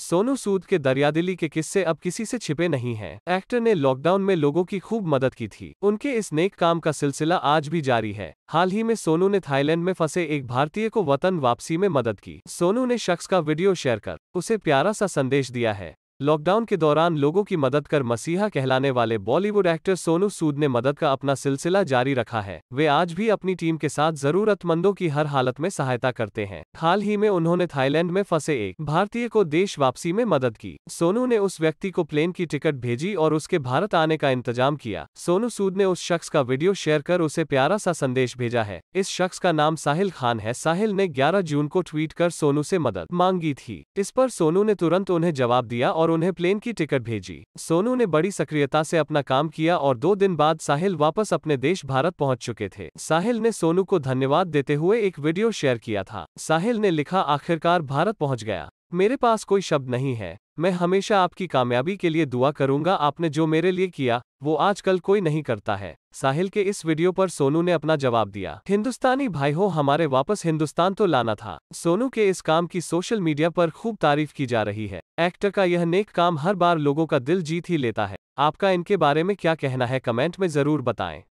सोनू सूद के दरियादिली के किस्से अब किसी से छिपे नहीं हैं। एक्टर ने लॉकडाउन में लोगों की खूब मदद की थी उनके इस नेक काम का सिलसिला आज भी जारी है हाल ही में सोनू ने थाईलैंड में फंसे एक भारतीय को वतन वापसी में मदद की सोनू ने शख्स का वीडियो शेयर कर उसे प्यारा सा संदेश दिया है लॉकडाउन के दौरान लोगों की मदद कर मसीहा कहलाने वाले बॉलीवुड एक्टर सोनू सूद ने मदद का अपना सिलसिला जारी रखा है वे आज भी अपनी टीम के साथ जरूरतमंदों की हर हालत में सहायता करते हैं हाल ही में उन्होंने थाईलैंड में फंसे एक भारतीय को देश वापसी में मदद की सोनू ने उस व्यक्ति को प्लेन की टिकट भेजी और उसके भारत आने का इंतजाम किया सोनू सूद ने उस शख्स का वीडियो शेयर कर उसे प्यारा सा संदेश भेजा है इस शख्स का नाम साहिल खान है साहिल ने ग्यारह जून को ट्वीट कर सोनू से मदद मांगी थी इस पर सोनू ने तुरंत उन्हें जवाब दिया और और उन्हें प्लेन की टिकट भेजी सोनू ने बड़ी सक्रियता से अपना काम किया और दो दिन बाद साहिल वापस अपने देश भारत पहुंच चुके थे साहिल ने सोनू को धन्यवाद देते हुए एक वीडियो शेयर किया था साहिल ने लिखा आखिरकार भारत पहुंच गया मेरे पास कोई शब्द नहीं है मैं हमेशा आपकी कामयाबी के लिए दुआ करूंगा आपने जो मेरे लिए किया वो आजकल कोई नहीं करता है साहिल के इस वीडियो पर सोनू ने अपना जवाब दिया हिंदुस्तानी भाई हो हमारे वापस हिंदुस्तान तो लाना था सोनू के इस काम की सोशल मीडिया पर खूब तारीफ की जा रही है एक्टर का यह नेक काम हर बार लोगों का दिल जीत ही लेता है आपका इनके बारे में क्या कहना है कमेंट में जरूर बताएं